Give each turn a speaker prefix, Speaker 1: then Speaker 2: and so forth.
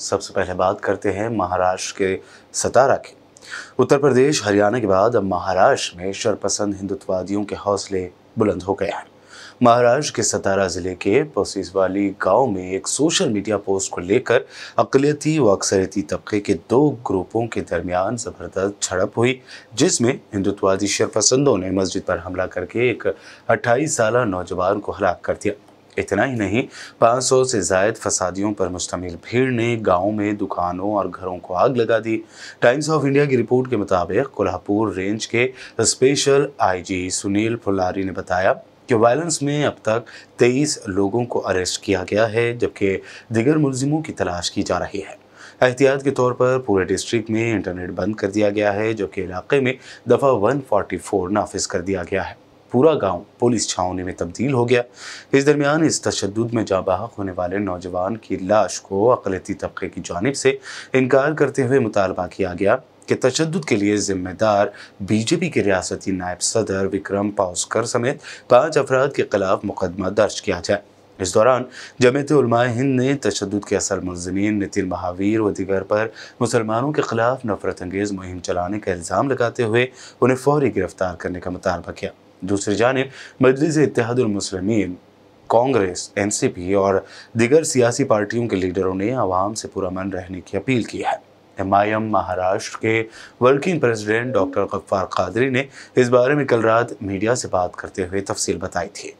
Speaker 1: सबसे पहले बात करते हैं महाराष्ट्र के सतारा की उत्तर प्रदेश हरियाणा के बाद अब महाराष्ट्र में शरपसंद हिंदुत्ववादियों के हौसले बुलंद हो गए हैं महाराष्ट्र के सतारा ज़िले के पोसीसवाली गांव में एक सोशल मीडिया पोस्ट को लेकर अकलियती व अक्सरती तबके के दो ग्रुपों के दरमियान ज़बरदस्त झड़प हुई जिसमें हिंदुत्ववादी शरपसंदों ने मस्जिद पर हमला करके एक अट्ठाईस साल नौजवान को हलाक कर दिया इतना ही नहीं पाँच सौ से जायद फसादियों पर मुश्तमिल भीड़ ने गाँव में दुकानों और घरों को आग लगा दी टाइम्स ऑफ इंडिया की रिपोर्ट के मुताबिक कोल्हापुर रेंज के स्पेशल आईजी सुनील फुलारी ने बताया कि वायलेंस में अब तक 23 लोगों को अरेस्ट किया गया है जबकि दिगर मुलजिमों की तलाश की जा रही है एहतियात के तौर पर पूरे डिस्ट्रिक्ट में इंटरनेट बंद कर दिया गया है जबकि इलाके में दफ़ा 144 नाफिज कर दिया गया है पूरा गांव पुलिस छावनी में तब्दील हो गया इस दरमियान इस तशद में बाहक होने वाले नौजवान की लाश को अकलती तबके की जानब से इनकार करते हुए मुतालबा किया गया कि तशद के लिए जिम्मेदार बीजेपी के रियासती नायब सदर विक्रम पाउसकर समेत पाँच अफराद के खिलाफ मुकदमा दर्ज किया जाए इस दौरान जमयत हिंद ने तशद के असल मुलजमीन नितिन महावीर व दिगर पर मुसलमानों के खिलाफ नफरत अंगेज़ मुहिम चलाने का इल्ज़ाम लगाते हुए उन्हें फौरी गिरफ्तार करने का मुतालबा किया दूसरी जानब मजलिस इतिहादमसलम कांग्रेस एन सी पी और दिगर सियासी पार्टियों के लीडरों ने आवाम से पुरमन रहने की अपील की है एम महाराष्ट्र के working president doctor Gaffar Qadri ने इस बारे में कल रात मीडिया से बात करते हुए तफसील बताई थी